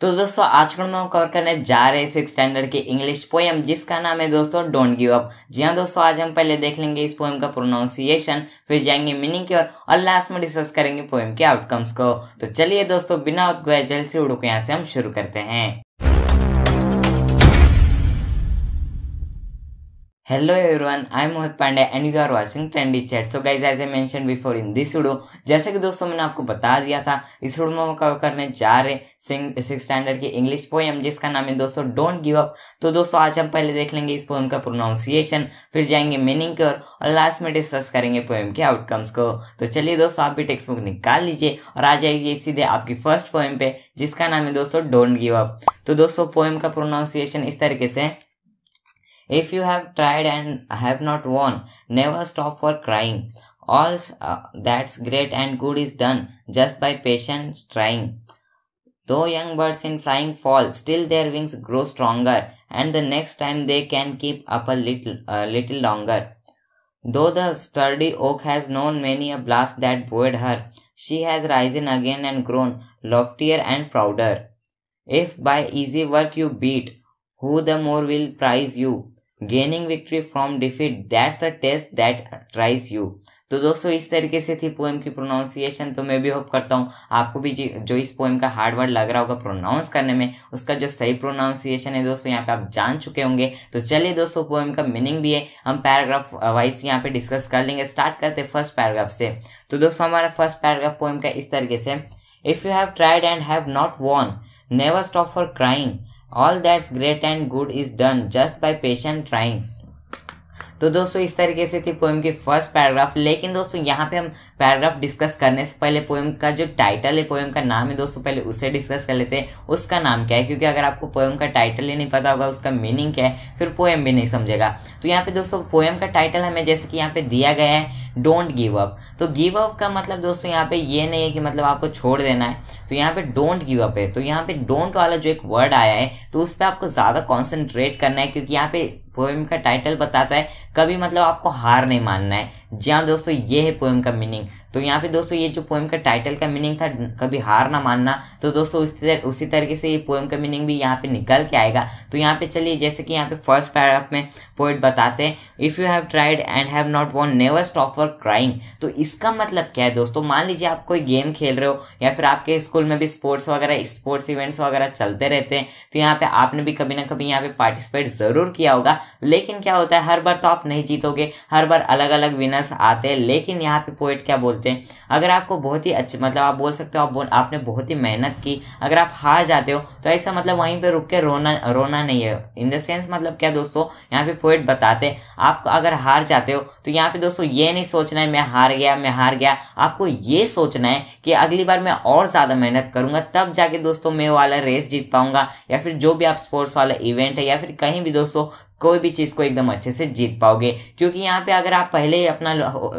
तो दोस्तों आज कल मैं कवर करने जा रहे सिक्स स्टैंडर्ड की इंग्लिश पोएम जिसका नाम है दोस्तों डोंट गिव अप जी हाँ दोस्तों आज हम पहले देख लेंगे इस पोएम का प्रोनाउंसिएशन फिर जाएंगे मीनिंग की ओर और, और लास्ट में डिस्कस करेंगे पोएम के आउटकम्स को तो चलिए दोस्तों बिना उद्गोया जल्द से उड़ो के यहाँ से हम शुरू करते हैं Hello everyone, I'm Mohit Pandey and you are watching Trendy Chat. So guys, as I mentioned before in this video, जैसे कि दोस्तों मैंने आपको बता दिया था इस वीडियो में हम कवर करने जा रहे सिक्स स्टैंडर्ड की इंग्लिश पोएम जिसका नाम है दोस्तों डोंट गिव अप तो दोस्तों आज हम पहले देख लेंगे इस पोएम का प्रोनाउंसिएशन फिर जाएंगे मीनिंग की ओर और लास्ट में डिस्कस करेंगे पोएम के आउटकम्स को तो चलिए दोस्तों आप भी टेक्स्ट बुक निकाल लीजिए और आ जाइए सीधे आपकी फर्स्ट पोएम पे जिसका नाम है दोस्तों डोंट गिव अप तो दोस्तों पोएम का प्रोनाउंसिएशन इस तरीके से If you have tried and have not won, never stop for crying. All uh, that's great and good is done just by patient trying. Though young birds in flying fall, still their wings grow stronger, and the next time they can keep up a little, uh, little longer. Though the sturdy oak has known many a blast that buoyed her, she has risen again and grown loftier and prouder. If by easy work you beat, who the more will prize you? Gaining victory from defeat that's the test that tries you तो दोस्तों इस तरीके से थी poem की pronunciation तो मैं भी होप करता हूँ आपको भी जो इस पोएम का हार्ड वर्ड लग रहा होगा प्रोनाउंस करने में उसका जो सही प्रोनाउंसिएशन है दोस्तों यहाँ पे आप जान चुके होंगे तो चलिए दोस्तों पोएम का मीनिंग भी है हम पैराग्राफ वाइज यहाँ पे डिस्कस कर लेंगे स्टार्ट करते फर्स्ट पैराग्राफ से तो दोस्तों हमारा फर्स्ट पैराग्राफ पोएम का इस तरीके से if you have tried and have not won never stop for crying All that's great and good is done just by patient trying. तो दोस्तों इस तरीके से थी पोएम की फर्स्ट पैराग्राफ लेकिन दोस्तों यहाँ पे हम पैराग्राफ डिस्कस करने से पहले पोएम का जो टाइटल है पोएम का नाम है दोस्तों पहले उसे डिस्कस कर लेते हैं उसका नाम क्या है क्योंकि अगर आपको पोएम का टाइटल ही नहीं पता होगा उसका मीनिंग क्या है फिर पोएम भी नहीं समझेगा तो यहाँ पे दोस्तों पोएम का टाइटल हमें जैसे कि यहाँ पे दिया गया है डोंट गिव अप तो गिव अप का मतलब दोस्तों यहाँ पे ये नहीं है कि मतलब आपको छोड़ देना है तो यहाँ पे डोंट गिव अप है तो यहाँ पे डोंट वाला जो एक वर्ड आया है तो उस पर आपको ज़्यादा कॉन्सेंट्रेट करना है क्योंकि यहाँ पे पोएम का टाइटल बताता है कभी मतलब आपको हार नहीं मानना है जी हाँ दोस्तों ये है पोएम का मीनिंग तो यहाँ पे दोस्तों ये जो पोएम का टाइटल का मीनिंग था कभी हार ना मानना तो दोस्तों उस तर, उसी तरीके से ये पोएम का मीनिंग भी यहाँ पे निकल के आएगा तो यहाँ पे चलिए जैसे कि यहाँ पे फर्स्ट पैराग्राफ में पोइट बताते हैं if you have tried and have not won never stop for crying तो इसका मतलब क्या है दोस्तों मान लीजिए आप कोई गेम खेल रहे हो या फिर आपके स्कूल में भी स्पोर्ट्स वगैरह स्पोर्ट्स इवेंट्स वगैरह चलते रहते हैं तो यहाँ पे आपने भी कभी ना कभी यहाँ पे पार्टिसिपेट ज़रूर किया होगा लेकिन क्या होता है हर बार तो आप नहीं जीतोगे हर बार अलग अलग विनर्स आते हैं लेकिन यहाँ पे पोइट क्या बोलते होते हैं अगर आपको बहुत ही अच्छे मतलब आप बोल सकते हो आप बोल आपने बहुत ही मेहनत की अगर आप हार जाते हो तो ऐसा मतलब वहीं पर रुक के रोना रोना नहीं है इन द सेंस मतलब क्या दोस्तों यहाँ पे पोइट बताते आप अगर हार जाते हो तो यहाँ पे दोस्तों ये नहीं सोचना है मैं हार गया मैं हार गया आपको ये सोचना है कि अगली बार मैं और ज़्यादा मेहनत करूँगा तब जाके दोस्तों मैं वाला रेस जीत पाऊँगा या फिर जो भी आप स्पोर्ट्स वाला इवेंट है या फिर कहीं भी दोस्तों कोई भी चीज़ को एकदम अच्छे से जीत पाओगे क्योंकि यहाँ पे अगर आप पहले अपना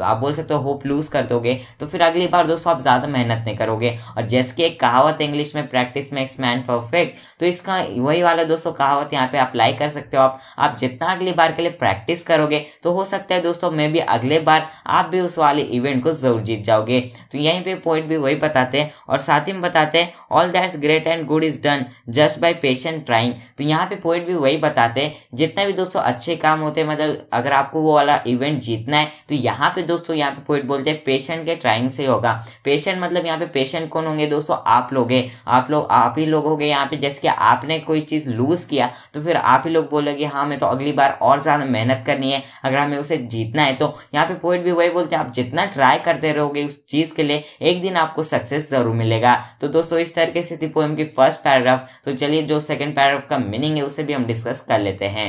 आप बोल सकते हो होप लूज़ कर दोगे तो फिर अगली बार दोस्तों आप ज़्यादा मेहनत नहीं करोगे और जैसे कि एक कहावत इंग्लिश में प्रैक्टिस मेक्स मैन परफेक्ट तो इसका वही वाला दोस्तों कहावत यहाँ पे अप्लाई कर सकते हो आप आप जितना अगली बार के लिए प्रैक्टिस करोगे तो हो सकता है दोस्तों मे भी अगले बार आप भी उस वाले इवेंट को ज़रूर जीत जाओगे तो यहीं पर पॉइंट भी वही बताते हैं और साथ ही में बताते हैं all that's great and good is done just by patient trying तो यहाँ पे पॉइंट भी वही बताते हैं जितने जितना भी दोस्तों अच्छे काम होते हैं मतलब अगर आपको वो वाला इवेंट जीतना है तो यहाँ पे दोस्तों यहाँ पे पॉइंट बोलते हैं पेशेंट के ट्राइंग से होगा पेशेंट मतलब यहाँ पे पेशेंट कौन होंगे दोस्तों आप लोग आप लोग आप ही लोग होंगे यहाँ पे जैसे कि आपने कोई चीज़ लूज किया तो फिर आप ही लोग बोलोगे हाँ मैं तो अगली बार और ज़्यादा मेहनत करनी है अगर हमें उसे जीतना है तो यहाँ पे पॉइंट भी वही बोलते हैं आप जितना ट्राई करते रहोगे उस चीज़ के लिए एक दिन आपको सक्सेस ज़रूर मिलेगा तो दोस्तों इस तरीके से थी पोएम की फर्स्ट पैराग्राफ तो चलिए जो सेकेंड पैराग्राफ का मीनिंग है उसे भी हम डिस्कस कर लेते हैं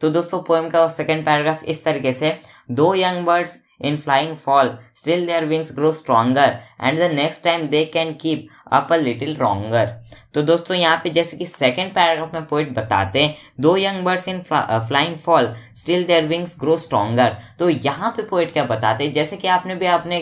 तो दोस्तों पोएम का सेकेंड पैराग्राफ इस तरीके से though young birds in flying fall still their wings grow stronger and the next time they can keep up a little longer तो दोस्तों यहाँ पे जैसे कि सेकंड पैराग्राफ में पोइट बताते हैं though young birds in flying fall still their wings grow stronger तो यहाँ पे पोइट क्या बताते हैं जैसे कि आपने भी अपने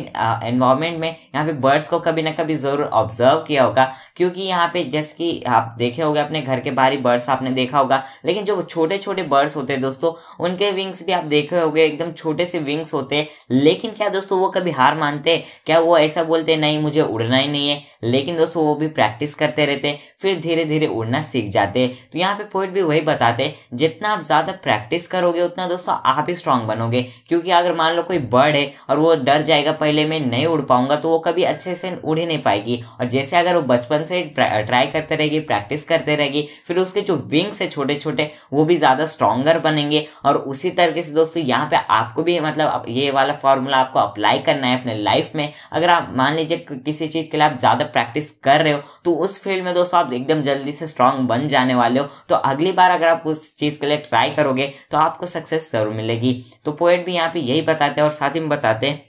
एनवायरमेंट uh, में यहाँ पे बर्ड्स को कभी ना कभी ज़रूर ऑब्जर्व किया होगा क्योंकि यहाँ पे जैसे कि आप देखे होगा अपने घर के बाहरी बर्ड्स आपने देखा होगा लेकिन जो छोटे छोटे बर्ड्स होते हैं दोस्तों उनके विंग्स भी आप देखे हो एकदम छोटे से विंग्स होते हैं लेकिन क्या दोस्तों वो कभी हार मानते क्या वो ऐसा बोलते नहीं मुझे उड़ना ही नहीं है लेकिन दोस्तों वो भी प्रैक्टिस करते रहते फिर धीरे धीरे उड़ना सीख जाते हैं तो यहाँ पे पोइट भी वही बताते जितना आप ज़्यादा प्रैक्टिस करोगे उतना दोस्तों आप ही स्ट्रांग बनोगे क्योंकि अगर मान लो कोई बर्ड है और वो डर जाएगा पहले मैं नहीं उड़ पाऊंगा तो वो कभी अच्छे से उड़ ही नहीं पाएगी और जैसे अगर वो बचपन से ट्राई करते रहेगी प्रैक्टिस करते रहेगी फिर उसके जो विंग्स है छोटे छोटे वो भी ज़्यादा स्ट्रांगर बनेंगे और उसी तरीके से दोस्तों यहाँ पे आपको भी मतलब ये वाला फॉर्मूला आपको अप्लाई करना है अपने लाइफ में अगर आप मान लीजिए किसी चीज़ के लिए आप ज़्यादा प्रैक्टिस कर रहे हो तो उस फील्ड में दोस्तों दोस्तों आप एकदम जल्दी से स्ट्रांग बन जाने वाले हो तो अगली बार अगर आप उस चीज़ के लिए ट्राई करोगे तो आपको सक्सेस जरूर मिलेगी तो पोएट भी यहाँ पे यही बताते हैं और साथ ही में बताते हैं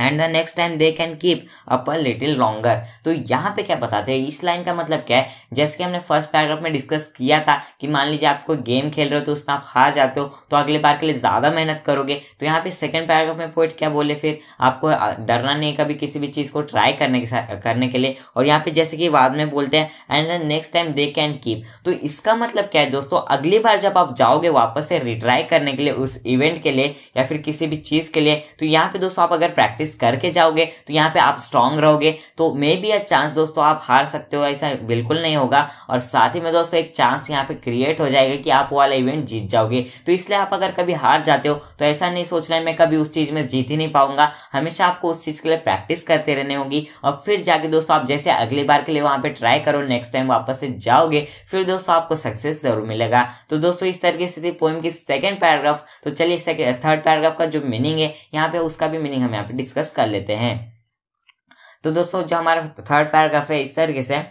and the next time they can keep up a little longer तो यहाँ पे क्या बताते हैं इस लाइन का मतलब क्या है जैसे कि हमने फर्स्ट पैराग्राफ में डिस्कस किया था कि मान लीजिए आप कोई गेम खेल रहे हो तो उसमें आप हार जाते हो तो अगले बार के लिए ज़्यादा मेहनत करोगे तो यहाँ पे सेकंड पैराग्राफ में पोइट क्या बोले फिर आपको डरना नहीं कभी किसी भी चीज़ को ट्राई करने के साथ करने के लिए और यहाँ पे जैसे कि बाद में बोलते हैं and the next time they can keep तो इसका मतलब क्या है दोस्तों अगली बार जब आप जाओगे वापस से रिट्राई करने के लिए उस इवेंट के लिए या फिर किसी भी चीज़ के लिए तो यहाँ पे दोस्तों आप अगर प्रैक्टिस प्रैक्टिस करके जाओगे तो यहाँ पे आप स्ट्रांग रहोगे तो मे बी अ चांस दोस्तों आप हार सकते हो ऐसा बिल्कुल नहीं होगा और साथ ही में दोस्तों एक चांस यहाँ पे क्रिएट हो जाएगा कि आप वाला इवेंट जीत जाओगे तो इसलिए आप अगर कभी हार जाते हो तो ऐसा नहीं सोचना रहे मैं कभी उस चीज़ में जीत ही नहीं पाऊंगा हमेशा आपको उस चीज़ के लिए प्रैक्टिस करते रहने होगी और फिर जाके दोस्तों आप जैसे अगली बार के लिए वहाँ पर ट्राई करो नेक्स्ट टाइम वापस से जाओगे फिर दोस्तों आपको सक्सेस जरूर मिलेगा तो दोस्तों इस तरीके से थी पोइम की सेकेंड पैराग्राफ तो चलिए थर्ड पैराग्राफ का जो मीनिंग है यहाँ पे उसका भी मीनिंग हम यहाँ पे डिस्कस डिस्कस कर लेते हैं तो दोस्तों जो हमारा थर्ड पैराग्राफ है इस तरीके से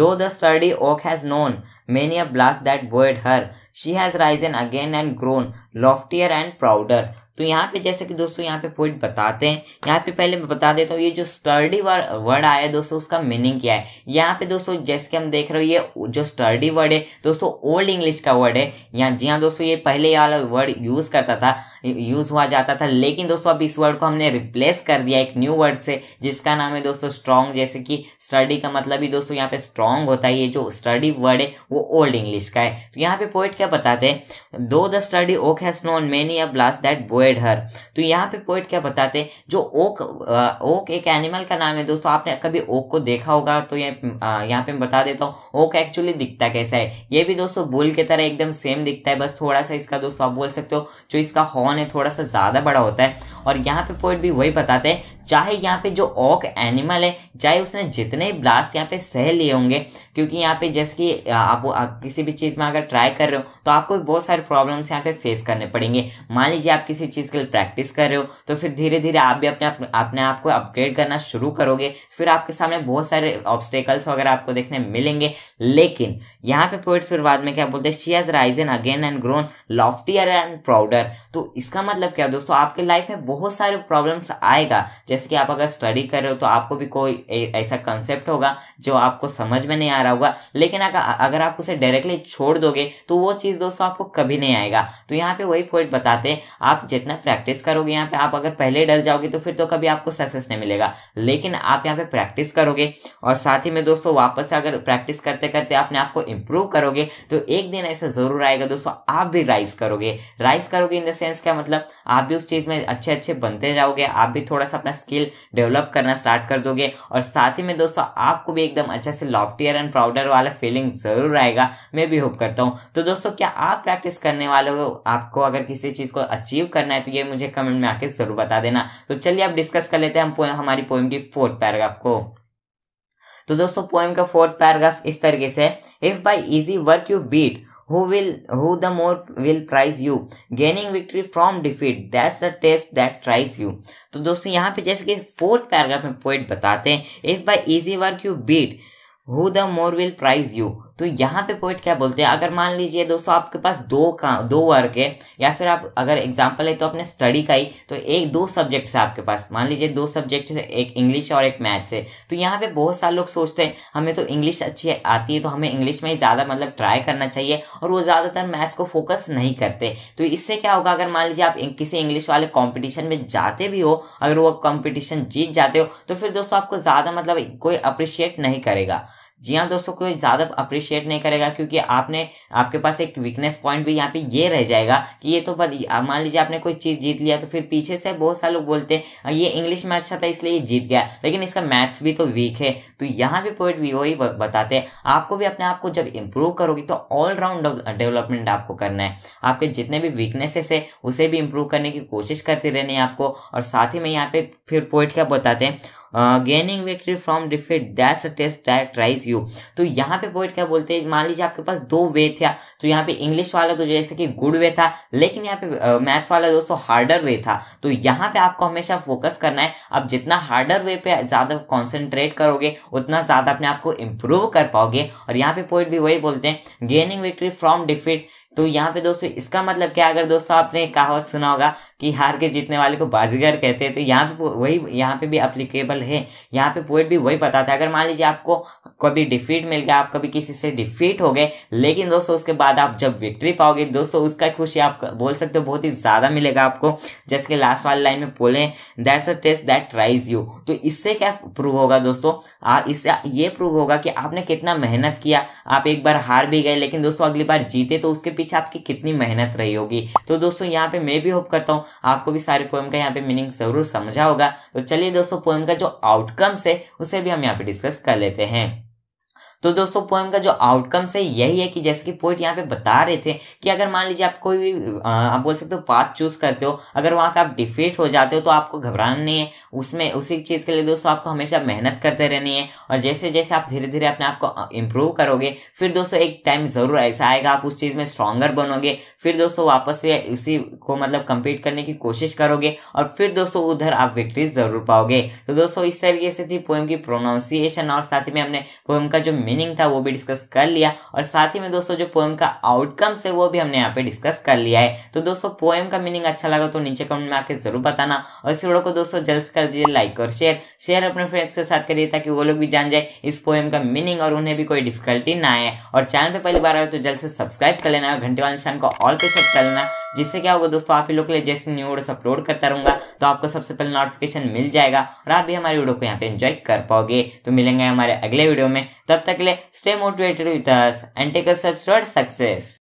though the sturdy oak has known many a blast that bowed her she has risen again and grown loftier and prouder तो यहाँ पे जैसे कि दोस्तों यहाँ पे पॉइंट बताते हैं यहाँ पे पहले मैं बता देता हूँ ये जो स्टर्डी वर्ड आया है दोस्तों उसका मीनिंग क्या है यहाँ पे दोस्तों जैसे कि हम देख रहे हो ये जो स्टर्डी वर्ड है दोस्तों ओल्ड इंग्लिश का वर्ड है यहाँ जी हाँ दोस्तों ये पहले वाला वर्ड यूज़ करता था यूज़ हुआ जाता था लेकिन दोस्तों अब इस वर्ड को हमने रिप्लेस कर दिया एक न्यू वर्ड से जिसका नाम है दोस्तों स्ट्रॉन्ग जैसे कि स्टडी का मतलब ही दोस्तों यहाँ पे स्ट्रॉन्ग होता है ये जो स्टडी वर्ड है वो ओल्ड इंग्लिश का है तो यहाँ पे पोइट क्या बताते हैं though the sturdy oak has known many a blast that bowed poet her तो यहाँ पे पोएट क्या बताते हैं जो ओक ओक एक एनिमल का नाम है दोस्तों आपने कभी ओक को देखा होगा तो ये यहाँ पे मैं बता देता हूँ ओक एक्चुअली दिखता कैसा है ये भी दोस्तों बुल की तरह एकदम सेम दिखता है बस थोड़ा सा इसका दोस्तों आप बोल सकते हो जो इसका हॉर्न है थोड़ा सा ज़्यादा बड़ा होता है और यहाँ पे पोइट भी वही बताते हैं चाहे यहाँ पे जो ओक एनिमल है चाहे उसने जितने ही ब्लास्ट यहाँ पे सह लिए होंगे क्योंकि यहाँ पे जैसे कि आप किसी भी चीज़ में अगर ट्राई कर रहे हो तो आपको बहुत सारे प्रॉब्लम्स यहाँ पे फेस करने पड़ेंगे मान लीजिए आप किसी चीज़ के लिए प्रैक्टिस कर रहे हो तो फिर धीरे धीरे आप भी अपने अपने, आप को अपग्रेड करना शुरू करोगे फिर आपके सामने बहुत सारे ऑब्स्टेकल्स वगैरह आपको देखने मिलेंगे लेकिन यहाँ पे पोइट फिर बाद में क्या बोलते हैं she has risen again and grown loftier and prouder तो इसका मतलब क्या दोस्तों आपके लाइफ में बहुत सारे प्रॉब्लम्स आएगा जैसे कि आप अगर स्टडी कर रहे हो तो आपको भी कोई ऐसा कंसेप्ट होगा जो आपको समझ में नहीं आ रहा होगा लेकिन अगर आप उसे डायरेक्टली छोड़ दोगे तो वो चीज़ दोस्तों आपको कभी नहीं आएगा तो यहाँ पे वही पॉइंट बताते हैं आप जित जितना प्रैक्टिस करोगे यहाँ पे आप अगर पहले डर जाओगे तो फिर तो कभी आपको सक्सेस नहीं मिलेगा लेकिन आप यहाँ पे प्रैक्टिस करोगे और साथ ही में दोस्तों वापस अगर प्रैक्टिस करते करते आपने आपको इम्प्रूव करोगे तो एक दिन ऐसा ज़रूर आएगा दोस्तों आप भी राइज करोगे राइज करोगे इन द सेंस क्या मतलब आप भी उस चीज़ में अच्छे अच्छे बनते जाओगे आप भी थोड़ा सा अपना स्किल डेवलप करना स्टार्ट कर दोगे और साथ ही में दोस्तों आपको भी एकदम अच्छे से लॉफ्टियर एंड प्राउडर वाला फीलिंग ज़रूर आएगा मैं भी होप करता हूँ तो दोस्तों क्या आप प्रैक्टिस करने वाले हो आपको अगर किसी चीज़ को अचीव करना करना है तो ये मुझे कमेंट में आके जरूर बता देना तो चलिए आप डिस्कस कर लेते हैं हम पो, हमारी पोएम की फोर्थ पैराग्राफ को तो दोस्तों पोएम का फोर्थ पैराग्राफ इस तरीके से if by easy work you beat who will who the more will prize you gaining victory from defeat that's the test that tries you तो दोस्तों यहाँ पे जैसे कि फोर्थ पैराग्राफ में पोइट बताते हैं if by easy work you beat who the more will prize you तो यहाँ पे पॉइंट क्या बोलते हैं अगर मान लीजिए दोस्तों आपके पास दो का दो वर्ग है या फिर आप अगर एग्जाम्पल है तो अपने स्टडी का ही तो एक दो सब्जेक्ट्स है आपके पास मान लीजिए दो सब्जेक्ट है एक इंग्लिश और एक मैथ्स है तो यहाँ पे बहुत सारे लोग सोचते हैं हमें तो इंग्लिश अच्छी आती है तो हमें इंग्लिश में ही ज़्यादा मतलब ट्राई करना चाहिए और वो ज़्यादातर मैथ्स को फोकस नहीं करते तो इससे क्या होगा अगर मान लीजिए आप किसी इंग्लिश वाले कॉम्पिटिशन में जाते भी हो अगर वो कॉम्पिटिशन जीत जाते हो तो फिर दोस्तों आपको ज़्यादा मतलब कोई अप्रिशिएट नहीं करेगा जी हाँ दोस्तों कोई ज़्यादा अप्रिशिएट नहीं करेगा क्योंकि आपने आपके पास एक वीकनेस पॉइंट भी यहाँ पे ये रह जाएगा कि ये तो मान लीजिए आपने कोई चीज़ जीत लिया तो फिर पीछे से बहुत सारे लोग बोलते हैं हाँ, ये इंग्लिश में अच्छा था इसलिए ये जीत गया लेकिन इसका मैथ्स भी तो वीक है तो यहाँ भी पॉइंट भी वही बताते हैं आपको भी अपने आप को जब इम्प्रूव करोगे तो ऑलराउंड डेवलपमेंट आपको करना है आपके जितने भी वीकनेसेस है उसे भी इम्प्रूव करने की कोशिश करते रहनी आपको और साथ ही में यहाँ पे फिर पॉइंट क्या बताते हैं gaining victory from defeat that's a test that tries you तो यहाँ पे पोइट क्या बोलते हैं मान लीजिए आपके पास दो वे था तो यहाँ पे इंग्लिश वाला तो जैसे कि गुड वे था लेकिन यहाँ पे मैथ्स uh, वाला दोस्तों हार्डर वे था तो यहाँ पे आपको हमेशा फोकस करना है अब जितना हार्डर वे पे ज़्यादा कॉन्सेंट्रेट करोगे उतना ज़्यादा अपने आप को इम्प्रूव कर पाओगे और यहाँ पे पोइट भी वही बोलते हैं गेनिंग विक्ट्री फ्रॉम डिफीट तो यहाँ पे दोस्तों इसका मतलब क्या अगर दोस्तों आपने कहावत सुना होगा कि हार के जीतने वाले को बाजीगर कहते हैं तो यहाँ पे वही यहाँ पे भी अप्लीकेबल है यहाँ पे पोइट भी वही बताता है अगर मान लीजिए आपको कभी डिफीट मिल गया आप कभी किसी से डिफीट हो गए लेकिन दोस्तों उसके बाद आप जब विक्ट्री पाओगे दोस्तों उसका खुशी आप बोल सकते हो बहुत ही ज़्यादा मिलेगा आपको जैसे कि लास्ट वाली लाइन में बोले that's a test that tries you तो इससे क्या प्रूव होगा दोस्तों आ, इससे ये प्रूव होगा कि आपने कितना मेहनत किया आप एक बार हार भी गए लेकिन दोस्तों अगली बार जीते तो उसके पीछे आपकी कितनी मेहनत रही होगी तो दोस्तों यहाँ पे मैं भी होप करता हूँ आपको भी सारे पोएम का यहाँ पे मीनिंग जरूर समझा होगा तो चलिए दोस्तों पोएम का जो आउटकम्स है उसे भी हम यहाँ पे डिस्कस कर लेते हैं तो दोस्तों पोएम का जो आउटकम्स है यही है कि जैसे कि पोइट यहाँ पे बता रहे थे कि अगर मान लीजिए आप कोई भी आप बोल सकते हो पाथ चूज करते हो अगर वहाँ का आप डिफीट हो जाते हो तो आपको घबराना नहीं है उसमें उसी चीज़ के लिए दोस्तों आपको हमेशा मेहनत करते रहनी है और जैसे जैसे आप धीरे धीरे अपने आप को इम्प्रूव करोगे फिर दोस्तों एक टाइम ज़रूर ऐसा आएगा आप उस चीज़ में स्ट्रॉन्गर बनोगे फिर दोस्तों वापस से उसी को मतलब कंप्लीट करने की कोशिश करोगे और फिर दोस्तों उधर आप विक्ट्री ज़रूर पाओगे तो दोस्तों इस तरीके से थी पोएम की प्रोनाउंसिएशन और साथ ही में हमने पोएम का जो मीन मीनिंग था वो भी डिस्कस कर लिया और साथ ही में दोस्तों जो पोएम का आउटकम्स है वो भी हमने यहाँ पे डिस्कस कर लिया है तो दोस्तों पोएम का मीनिंग अच्छा लगा तो नीचे कमेंट में आके जरूर बताना और इस वीडियो को दोस्तों जल्द से कर दीजिए लाइक और शेयर शेयर अपने फ्रेंड्स के साथ करिए ताकि वो लोग भी जान जाए इस पोएम का मीनिंग और उन्हें भी कोई डिफिकल्टी ना आए और चैनल पर पहली बार आए तो जल्द से सब्सक्राइब कर लेना और घंटे वाले निशान को ऑल पे सेट कर लेना जिससे क्या होगा दोस्तों आप ही लोग के लिए जैसे न्यू वीडियो अपलोड करता रहूंगा तो आपको सबसे पहले नोटिफिकेशन मिल जाएगा और आप भी हमारे वीडियो को यहाँ पे एंजॉय कर पाओगे तो मिलेंगे हमारे अगले वीडियो में तब तक stay motivated with us and take a steps towards success.